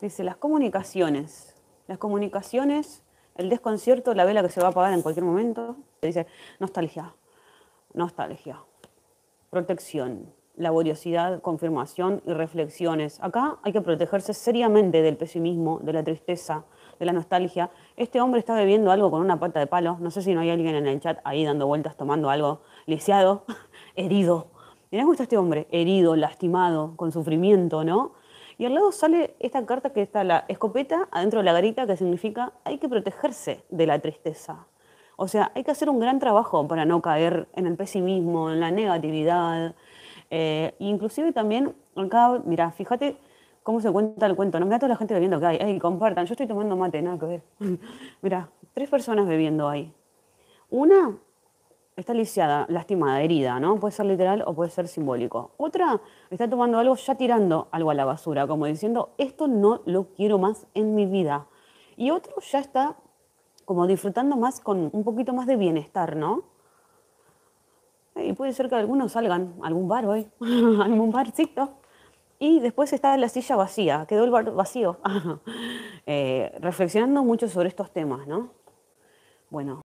Dice, las comunicaciones. Las comunicaciones, el desconcierto, la vela que se va a apagar en cualquier momento. Dice, nostalgia, nostalgia, protección, laboriosidad, confirmación y reflexiones. Acá hay que protegerse seriamente del pesimismo, de la tristeza, de la nostalgia. Este hombre está bebiendo algo con una pata de palo. No sé si no hay alguien en el chat ahí dando vueltas, tomando algo lisiado, herido. Mirá cómo está este hombre, herido, lastimado, con sufrimiento, ¿no? Y al lado sale esta carta que está la escopeta adentro de la garita, que significa hay que protegerse de la tristeza. O sea, hay que hacer un gran trabajo para no caer en el pesimismo, en la negatividad. Eh, inclusive también, acá, mira, fíjate cómo se cuenta el cuento. No, me da toda la gente bebiendo que hay. compartan. Yo estoy tomando mate, nada que ver. mira, tres personas bebiendo ahí. Una está lisiada, lastimada, herida, ¿no? Puede ser literal o puede ser simbólico. Otra está tomando algo, ya tirando algo a la basura, como diciendo, esto no lo quiero más en mi vida. Y otro ya está como disfrutando más con un poquito más de bienestar, ¿no? Y puede ser que algunos salgan a algún bar hoy, a algún barcito. Y después está la silla vacía, quedó el bar vacío. Eh, reflexionando mucho sobre estos temas, ¿no? Bueno,